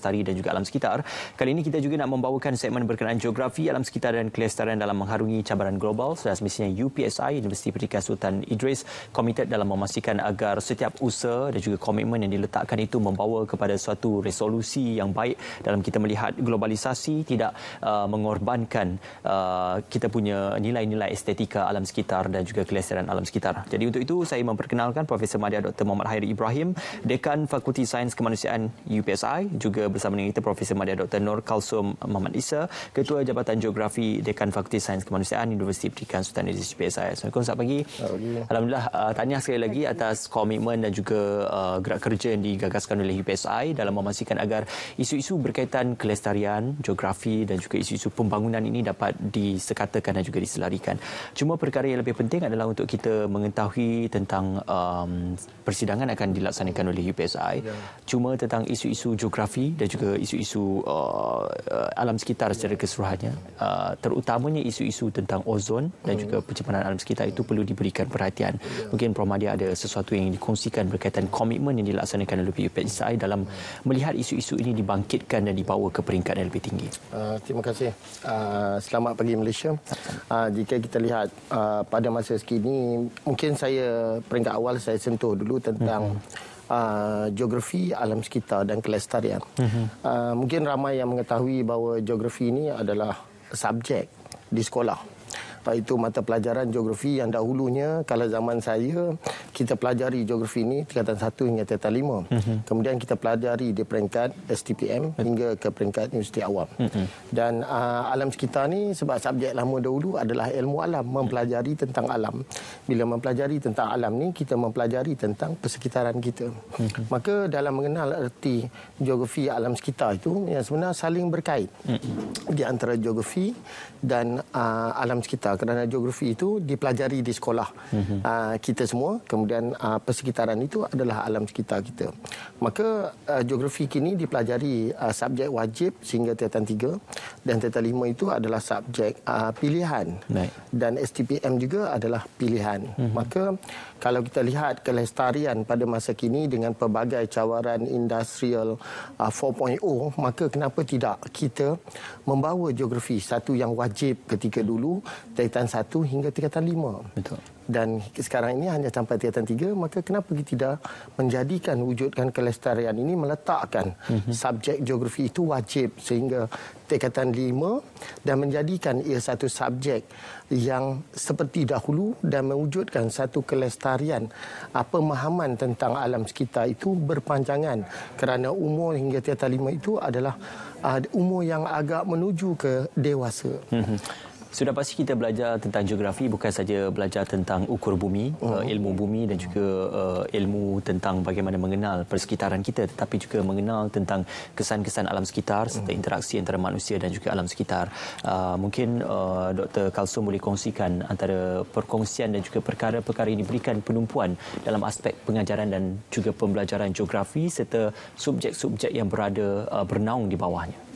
lestari dan juga alam sekitar. Kali ini kita juga nak membawakan segmen berkenaan geografi alam sekitar dan kelestarian dalam mengharungi cabaran global. Sudah semestinya UPSI, Universiti Pertika Sultan Idris, komited dalam memastikan agar setiap usaha dan juga komitmen yang diletakkan itu membawa kepada suatu resolusi yang baik dalam kita melihat globalisasi tidak uh, mengorbankan uh, kita punya nilai-nilai estetika alam sekitar dan juga kelestarian alam sekitar. Jadi untuk itu saya memperkenalkan Profesor Madya Dr. Muhammad Hairi Ibrahim, Dekan Fakulti Sains Kemanusiaan UPSI, juga bersama dengan kita Profesor Madya Dr. Nur Kalsum Muhammad Isa, Ketua Jabatan Geografi Dekan Fakulti Sains Kemanusiaan Universiti Pendidikan Sultan Aziz PSI. Assalamualaikum, selamat pagi. Alhamdulillah, uh, tahniah sekali lagi atas komitmen dan juga uh, gerak kerja yang digagaskan oleh UPSI dalam memastikan agar isu-isu berkaitan kelestarian, geografi dan juga isu-isu pembangunan ini dapat disekatakan dan juga diselarikan. Cuma perkara yang lebih penting adalah untuk kita mengetahui tentang um, persidangan akan dilaksanakan oleh UPSI. Ya. Cuma tentang isu-isu geografi dan juga isu-isu uh, uh, alam sekitar secara ya. keseluruhannya uh, terutamanya isu-isu tentang ozon dan hmm. juga pencemaran alam sekitar itu perlu diberikan perhatian ya. mungkin Prof Mahdi ada sesuatu yang dikongsikan berkaitan komitmen yang dilaksanakan oleh PUPSI dalam hmm. melihat isu-isu ini dibangkitkan dan dibawa ke peringkat yang lebih tinggi uh, terima kasih uh, selamat pagi Malaysia uh, jika kita lihat uh, pada masa sekini mungkin saya peringkat awal saya sentuh dulu tentang hmm uh, geografi alam sekitar dan kelestarian. Mhm. Uh, mungkin ramai yang mengetahui bahawa geografi ini adalah subjek di sekolah. Pak itu mata pelajaran geografi yang dahulunya kalau zaman saya kita pelajari geografi ini tingkatan 1 hingga tingkatan 5. Mm-hmm. Kemudian kita pelajari di peringkat STPM hingga ke peringkat universiti awam. Mm-hmm. Dan uh, alam sekitar ni sebab subjek lama dahulu adalah ilmu alam mempelajari tentang alam. Bila mempelajari tentang alam ni kita mempelajari tentang persekitaran kita. Mm-hmm. Maka dalam mengenal erti geografi alam sekitar itu yang sebenarnya saling berkait mm-hmm. di antara geografi dan uh, alam sekitar besar kerana geografi itu dipelajari di sekolah mm-hmm. uh, kita semua kemudian uh, persekitaran itu adalah alam sekitar kita maka uh, geografi kini dipelajari uh, subjek wajib sehingga tetan tiga dan tetan lima itu adalah subjek uh, pilihan right. dan STPM juga adalah pilihan mm-hmm. maka kalau kita lihat kelestarian pada masa kini dengan pelbagai cawaran industrial uh, 4.0 maka kenapa tidak kita membawa geografi satu yang wajib ketika dulu tingkatan satu hingga tingkatan lima, Betul. Dan sekarang ini hanya sampai tingkatan tiga, maka kenapa kita tidak menjadikan wujudkan kelestarian ini meletakkan mm-hmm. subjek geografi itu wajib sehingga tingkatan lima dan menjadikan ia satu subjek yang seperti dahulu dan mewujudkan satu kelestarian apa pemahaman tentang alam sekitar itu berpanjangan kerana umur hingga tingkatan lima itu adalah uh, umur yang agak menuju ke dewasa. Mm-hmm. Sudah pasti kita belajar tentang geografi bukan saja belajar tentang ukur bumi, uh-huh. ilmu bumi dan juga uh, ilmu tentang bagaimana mengenal persekitaran kita tetapi juga mengenal tentang kesan-kesan alam sekitar serta uh-huh. interaksi antara manusia dan juga alam sekitar. Uh, mungkin uh, Dr. Kalsum boleh kongsikan antara perkongsian dan juga perkara-perkara ini berikan penumpuan dalam aspek pengajaran dan juga pembelajaran geografi serta subjek-subjek yang berada uh, bernaung di bawahnya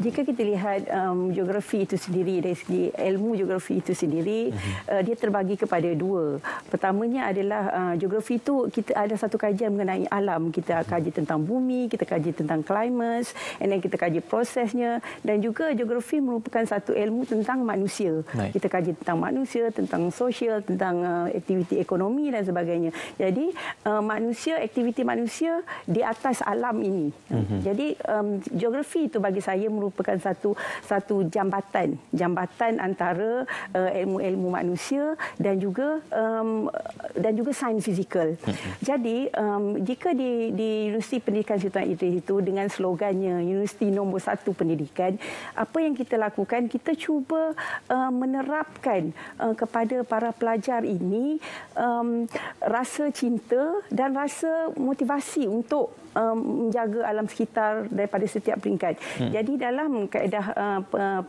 jika kita lihat um, geografi itu sendiri dari segi ilmu geografi itu sendiri mm-hmm. uh, dia terbagi kepada dua. Pertamanya adalah uh, geografi itu kita ada satu kajian mengenai alam, kita mhm. kaji tentang bumi, kita kaji tentang climate and kita kaji prosesnya dan juga geografi merupakan satu ilmu tentang manusia. Right. Kita kaji tentang manusia, tentang sosial, tentang uh, aktiviti ekonomi dan sebagainya. Jadi uh, manusia, aktiviti manusia di atas alam ini. Mm-hmm. Jadi um, geografi itu bagi saya merupakan merupakan satu satu jambatan jambatan antara uh, ilmu-ilmu manusia dan juga um, dan juga sains fizikal. Jadi um, jika di di Universiti Pendidikan Sultan Idris itu dengan slogannya Universiti Nombor Satu Pendidikan, apa yang kita lakukan kita cuba uh, menerapkan uh, kepada para pelajar ini um, rasa cinta dan rasa motivasi untuk um, menjaga alam sekitar daripada setiap peringkat. Hmm. Jadi dalam kaedah eh,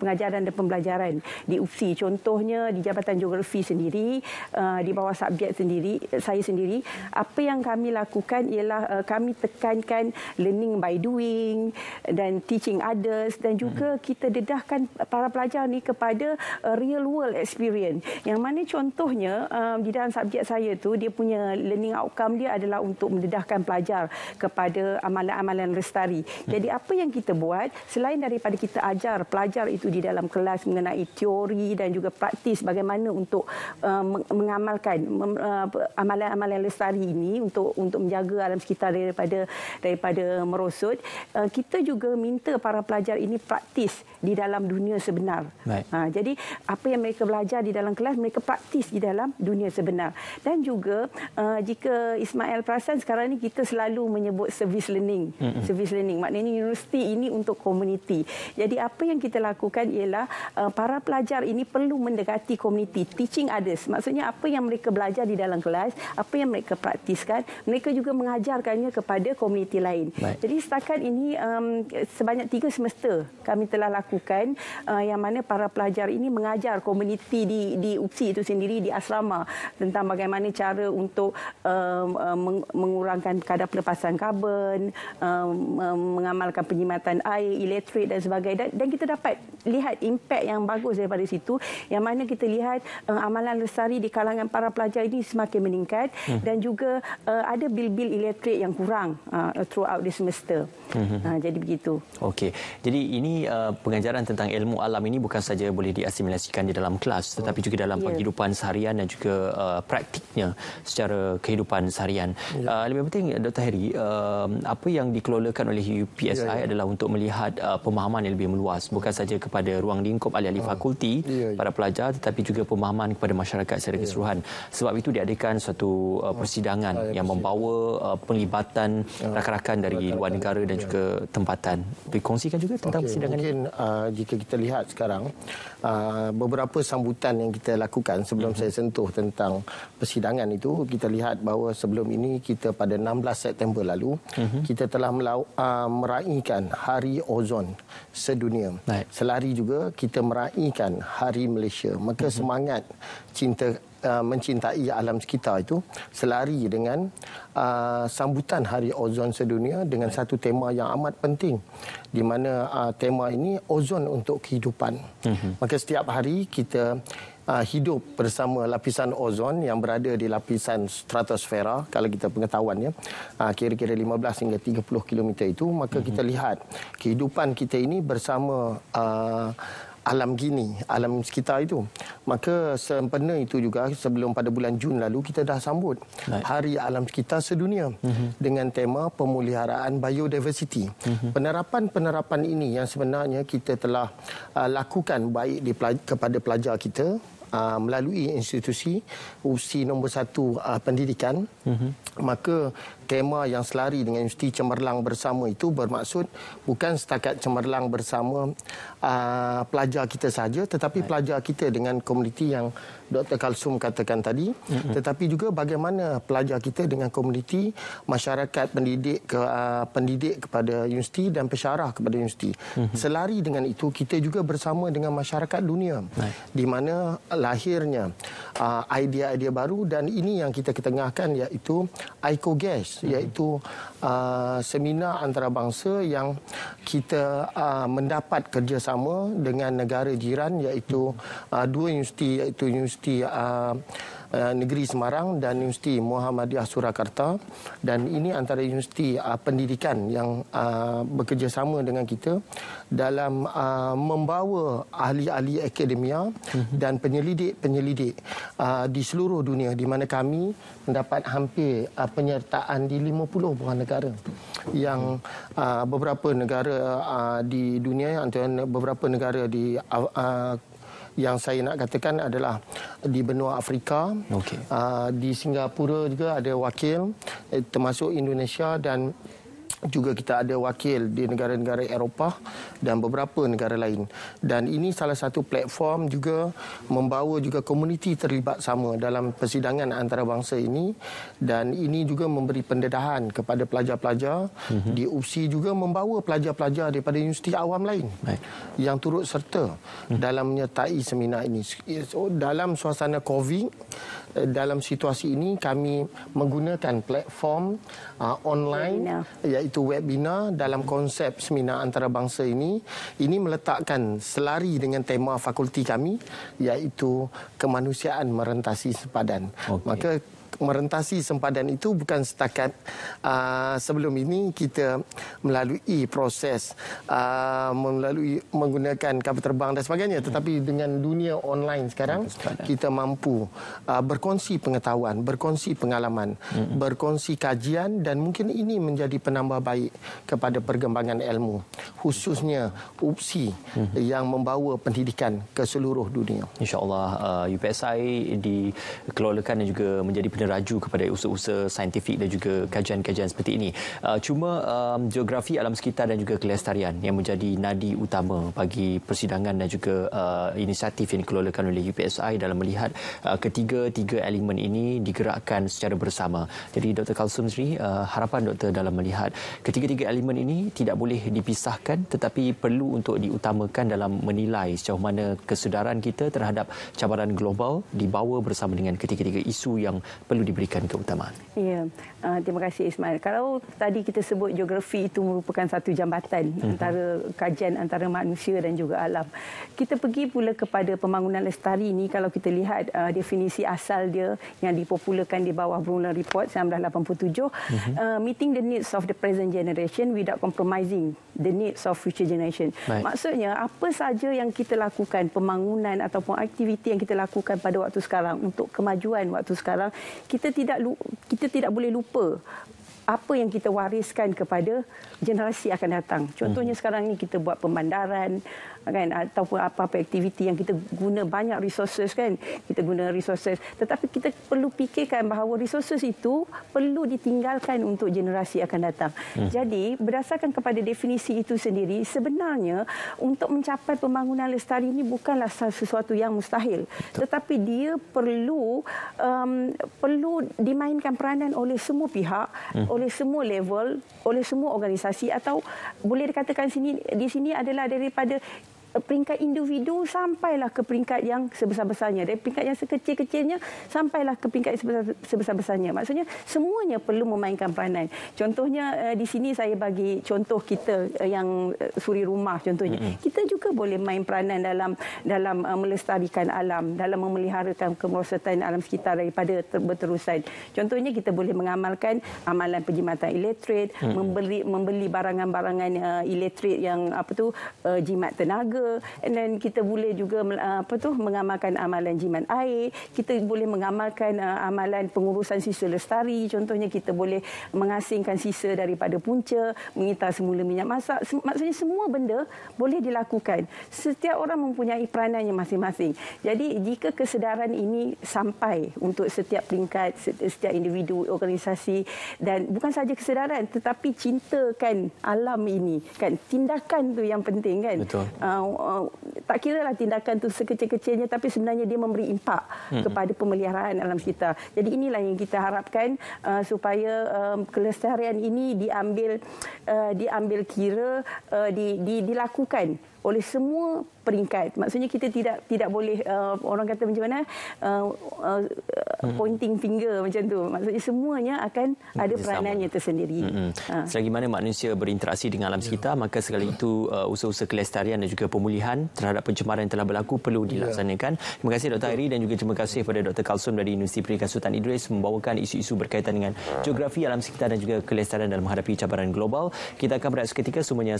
pengajaran dan pembelajaran di UFSI. Contohnya di Jabatan Geografi sendiri, eh, di bawah subjek sendiri, saya sendiri, apa yang kami lakukan ialah eh, kami tekankan learning by doing dan teaching others dan juga hmm. kita dedahkan para pelajar ni kepada real world experience. Yang mana contohnya di dalam subjek saya tu dia punya learning outcome dia adalah untuk mendedahkan pelajar kepada amalan-amalan restari. Hmm. Jadi apa yang kita buat selain dan daripada kita ajar pelajar itu di dalam kelas mengenai teori dan juga praktis bagaimana untuk uh, mengamalkan uh, amalan-amalan uh, lestari ini untuk untuk menjaga alam sekitar daripada daripada merosot uh, kita juga minta para pelajar ini praktis di dalam dunia sebenar. Right. Ha, jadi apa yang mereka belajar di dalam kelas mereka praktis di dalam dunia sebenar dan juga uh, jika Ismail perasan sekarang ini kita selalu menyebut service learning. Mm-hmm. Service learning maknanya universiti ini untuk komuniti jadi apa yang kita lakukan ialah uh, para pelajar ini perlu mendekati komuniti teaching others. Maksudnya apa yang mereka belajar di dalam kelas, apa yang mereka praktiskan, mereka juga mengajarkannya kepada komuniti lain. Baik. Jadi setakat ini um, sebanyak tiga semester kami telah lakukan uh, yang mana para pelajar ini mengajar komuniti di di UPSI itu sendiri di asrama tentang bagaimana cara untuk um, um, mengurangkan kadar pelepasan karbon, um, um, mengamalkan penyematan air, elektrik dan sebagainya dan, dan kita dapat lihat impak yang bagus daripada situ yang mana kita lihat uh, amalan lestari di kalangan para pelajar ini semakin meningkat hmm. dan juga uh, ada bil-bil elektrik yang kurang uh, throughout the semester. Hmm. Uh, jadi begitu. Okey. Jadi ini uh, pengajaran tentang ilmu alam ini bukan saja boleh diasimilasikan di dalam kelas oh, tetapi oh. juga dalam yeah. Ya. kehidupan seharian dan juga uh, praktiknya secara kehidupan seharian. Yeah. Ya. Uh, lebih penting Dr. Harry, uh, apa yang dikelolakan oleh UPSI yeah, yeah. adalah untuk melihat uh, pemahaman pemahaman yang lebih meluas bukan saja kepada ruang lingkup ahli-ahli ah. fakulti yeah. Ya, ya. para pelajar tetapi juga pemahaman kepada masyarakat secara yeah. keseluruhan sebab itu diadakan suatu uh, ah. persidangan ah, ya, yang membawa uh, penglibatan ah. rakan-rakan dari rakan-rakan. luar negara dan yeah. juga tempatan dikongsikan juga tentang okay. persidangan ini. uh, jika kita lihat sekarang uh, beberapa sambutan yang kita lakukan sebelum mm-hmm. saya sentuh tentang persidangan itu kita lihat bahawa sebelum ini kita pada 16 September lalu mm-hmm. kita telah melau- uh, meraihkan hari ozon sedunia right. selari juga kita meraihkan hari Malaysia maka mm-hmm. semangat cinta Uh, mencintai alam sekitar itu selari dengan uh, sambutan Hari Ozon Sedunia dengan right. satu tema yang amat penting di mana uh, tema ini ozon untuk kehidupan. Mm-hmm. Maka setiap hari kita uh, hidup bersama lapisan ozon yang berada di lapisan stratosfera kalau kita pengetahuannya uh, kira-kira 15 hingga 30 km itu maka mm-hmm. kita lihat kehidupan kita ini bersama uh, alam gini, alam sekitar itu. Maka sempena itu juga sebelum pada bulan Jun lalu kita dah sambut right. Hari Alam Sekitar Sedunia mm-hmm. dengan tema pemuliharaan biodiversity. Mm-hmm. Penerapan-penerapan ini yang sebenarnya kita telah uh, lakukan baik di kepada pelajar kita, uh, melalui institusi usi nombor satu uh, pendidikan uh-huh. maka tema yang selari dengan universiti cemerlang bersama itu bermaksud bukan setakat cemerlang bersama uh, pelajar kita saja tetapi right. pelajar kita dengan komuniti yang Dr. Kalsum katakan tadi mm-hmm. tetapi juga bagaimana pelajar kita dengan komuniti masyarakat pendidik ke uh, pendidik kepada universiti dan pesyarah kepada universiti mm-hmm. selari dengan itu kita juga bersama dengan masyarakat dunia right. di mana lahirnya uh, idea-idea baru dan ini yang kita ketengahkan iaitu IcoGas hmm. iaitu uh, seminar antarabangsa yang kita uh, mendapat kerjasama dengan negara jiran iaitu uh, dua universiti iaitu universiti uh, Eh, Negeri Semarang dan Universiti Muhammadiyah Surakarta dan ini antara universiti uh, pendidikan yang uh, bekerjasama dengan kita dalam uh, membawa ahli-ahli akademia mhm. dan penyelidik-penyelidik uh, di seluruh dunia di mana kami mendapat hampir uh, penyertaan di 50 buah negara yang uh, beberapa negara uh, di dunia antara beberapa negara di uh, uh, yang saya nak katakan adalah di benua Afrika, okay. uh, ah, di Singapura juga ada wakil eh, termasuk Indonesia dan juga kita ada wakil di negara-negara Eropah dan beberapa negara lain. Dan ini salah satu platform juga membawa juga komuniti terlibat sama dalam persidangan antarabangsa ini dan ini juga memberi pendedahan kepada pelajar-pelajar mm-hmm. di UPSI juga membawa pelajar-pelajar daripada universiti awam lain Baik. yang turut serta mm-hmm. dalam menyertai seminar ini. Eh, so, dalam suasana COVID Eh, dalam situasi ini kami menggunakan platform uh, online webinar. iaitu webinar dalam konsep seminar antarabangsa ini ini meletakkan selari dengan tema fakulti kami iaitu kemanusiaan merentasi sepadan okay. maka merentasi sempadan itu bukan setakat uh, sebelum ini kita melalui proses uh, melalui menggunakan kapal terbang dan sebagainya hmm. tetapi dengan dunia online sekarang kita mampu uh, berkongsi pengetahuan berkongsi pengalaman hmm. berkongsi kajian dan mungkin ini menjadi penambah baik kepada perkembangan ilmu khususnya UPSI hmm. yang membawa pendidikan ke seluruh dunia insyaallah uh, UPSI dikelolakan dan juga menjadi penerang meraju kepada usaha-usaha saintifik dan juga kajian-kajian seperti ini. Uh, cuma um, geografi alam sekitar dan juga kelestarian yang menjadi nadi utama bagi persidangan dan juga uh, inisiatif yang dikelolakan oleh UPSI dalam melihat uh, ketiga-tiga elemen ini digerakkan secara bersama. Jadi Dr. Kalsum Sri uh, harapan Dr dalam melihat ketiga-tiga elemen ini tidak boleh dipisahkan tetapi perlu untuk diutamakan dalam menilai sejauh mana kesedaran kita terhadap cabaran global dibawa bersama dengan ketiga-tiga isu yang perlu perlu diberikan keutamaan. Ya, uh, terima kasih Ismail. Kalau tadi kita sebut geografi itu merupakan satu jambatan uh-huh. antara kajian antara manusia dan juga alam. Kita pergi pula kepada pembangunan lestari ini kalau kita lihat uh, definisi asal dia yang dipopularkan di bawah Brundtland Report 1987, uh-huh. uh, meeting the needs of the present generation without compromising the needs of future generation. Baik. Maksudnya apa saja yang kita lakukan pembangunan ataupun aktiviti yang kita lakukan pada waktu sekarang untuk kemajuan waktu sekarang kita tidak kita tidak boleh lupa apa yang kita wariskan kepada generasi akan datang. Contohnya mhm. sekarang ni kita buat pembandaran kan ataupun apa-apa aktiviti yang kita guna banyak resources kan. Kita guna resources tetapi kita perlu fikirkan bahawa resources itu perlu ditinggalkan untuk generasi akan datang. Hmm. Jadi berdasarkan kepada definisi itu sendiri sebenarnya untuk mencapai pembangunan lestari ini bukanlah sesuatu yang mustahil tetapi dia perlu um, perlu dimainkan peranan oleh semua pihak hmm oleh semua level, oleh semua organisasi atau boleh dikatakan sini di sini adalah daripada peringkat individu sampailah ke peringkat yang sebesar-besarnya. Dari peringkat yang sekecil-kecilnya sampailah ke peringkat sebesar-besarnya. Maksudnya semuanya perlu memainkan peranan. Contohnya eh, di sini saya bagi contoh kita eh, yang eh, suri rumah contohnya. Kita juga boleh main peranan dalam dalam melestarikan alam, dalam memeliharakan kemerosotan alam sekitar daripada berterusan. Contohnya kita boleh mengamalkan amalan penjimatan elektrik, membeli membeli barangan-barangan elektrik yang apa tu jimat tenaga and then kita boleh juga ah, apa tu mengamalkan amalan jiman air kita boleh mengamalkan ah, amalan pengurusan sisa lestari contohnya kita boleh mengasingkan sisa daripada punca mengitar semula minyak masak maksudnya semua benda boleh dilakukan setiap orang mempunyai peranannya masing-masing jadi jika kesedaran ini sampai untuk setiap peringkat setiap individu organisasi dan bukan saja kesedaran tetapi cintakan alam ini kan tindakan tu yang penting kan betul ah, uh, tak kira lah tindakan tu sekecil-kecilnya tapi sebenarnya dia memberi impak hmm. kepada pemeliharaan alam kita. Jadi inilah yang kita harapkan uh, supaya um, kelestarian ini diambil uh, diambil kira uh, di, di, dilakukan oleh semua peringkat. Maksudnya kita tidak tidak boleh uh, orang kata macam mana uh, uh, uh hmm. pointing finger macam tu. Maksudnya semuanya akan hmm. ada peranannya tersendiri. Hmm. Hmm. Ha. Selagi mana manusia berinteraksi dengan alam sekitar, yeah. maka sekali itu uh, usaha-usaha kelestarian dan juga pemulihan terhadap pencemaran yang telah berlaku perlu ya. dilaksanakan. Yeah. Terima kasih Dr. Airi dan juga terima kasih kepada Dr. Kalsum dari Universiti Pendidikan Sultan Idris membawakan isu-isu berkaitan dengan geografi alam sekitar dan juga kelestarian dalam menghadapi cabaran global. Kita akan berada seketika semuanya